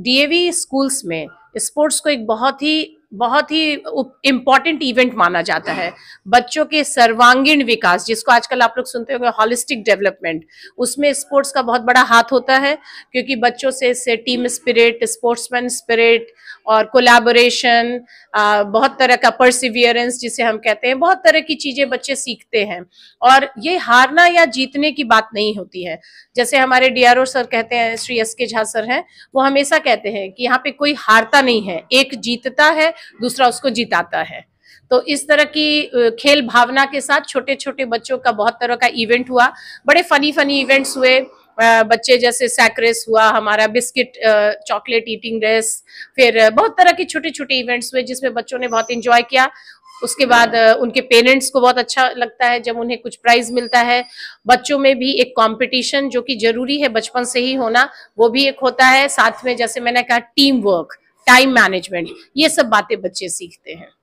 DAV schools में sports को एक बहुत ही बहुत ही इम्पॉर्टेंट इवेंट माना जाता है बच्चों के सर्वांगीण विकास जिसको आजकल आप लोग सुनते होंगे हॉलिस्टिक डेवलपमेंट उसमें स्पोर्ट्स का बहुत बड़ा हाथ होता है क्योंकि बच्चों से इससे टीम स्पिरिट स्पोर्ट्समैन स्पिरिट और कोलैबोरेशन बहुत तरह का परसिवियरेंस जिसे हम कहते हैं बहुत तरह की चीज़ें बच्चे सीखते हैं और ये हारना या जीतने की बात नहीं होती है जैसे हमारे डी सर कहते हैं श्री एस के झा सर हैं वो हमेशा कहते हैं कि यहाँ पे कोई हारता नहीं है एक जीतता है दूसरा उसको जिताता है तो इस तरह की खेल भावना के साथ छोटे छोटे बच्चों का बहुत तरह का इवेंट हुआ बड़े फनी फनी इवेंट्स हुए बच्चे जैसे सैक रेस हुआ हमारा बिस्किट चॉकलेट ईटिंग रेस फिर बहुत तरह के छोटे छोटे इवेंट्स हुए जिसमें बच्चों ने बहुत इंजॉय किया उसके बाद उनके पेरेंट्स को बहुत अच्छा लगता है जब उन्हें कुछ प्राइज मिलता है बच्चों में भी एक कंपटीशन जो कि जरूरी है बचपन से ही होना वो भी एक होता है साथ में जैसे मैंने कहा टीम वर्क टाइम मैनेजमेंट ये सब बातें बच्चे सीखते हैं